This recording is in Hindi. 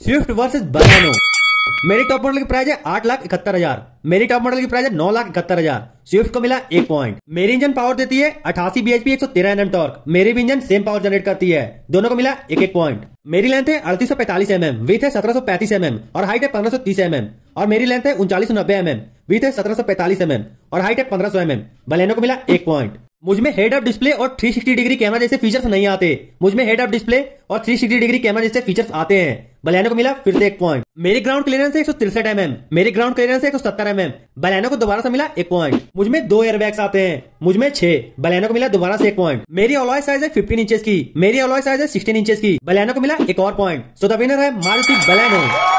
स्विफ्ट वर्सेज बनानो मेरी टॉप मॉडल की प्राइस है आठ लाख इकहत्तर हजार मेरी टॉप मॉडल की प्राइस है नौ लाख इकहत्तर हजार स्विफ्ट को मिला एक पॉइंट मेरी इंजन पावर देती है अठासी बी पी एक सौ तेरह एम टॉर्क मेरी भी इंजन सेम पावर जनरेट करती है दोनों को मिला एक एक पॉइंट मेरी लेंथ है अड़तीस सौ पैंतालीस एम विथ है सत्रह सौ पैंतीस एम और हाइट है पंद्रह सौ तीस एम एम और मेरी लेंथ है उनचालीस सौ नब्बे एम एम विथ है सत्रह सौ पैंतालीस एमएम और हाइट है पंद्रह सौ एम एम बलेनो को मिला एक पॉइंट मुझमें हेड अप डिस्प्ले और 360 डिग्री कैमरा जैसे फीचर्स नहीं आते मुझमें हेड अप डिस्प्ले और 360 डिग्री कैमरा जैसे फीचर्स आते हैं बलैनो को मिला फिर से एक पॉइंट मेरे ग्राउंड क्लियरेंस है एक सौ तिरसठ एमएम mm। मेरे ग्राउंड क्लियरेंस है एक सौ सत्तर एम mm। बलैनो को दोबारा से मिला एक पॉइंट मुझमें दो एयरबैग्स आते हैं मुझमें छह बलैनो को मिला दोबारा से एक पॉइंट मेरी अलॉय साइज है फिफ्टीन इंचेस की मेरी अलॉय साइज है सिक्सटीन इंचेस की बलैनो को मिला एक और पॉइंट सो द विनर है मारुति बलैनो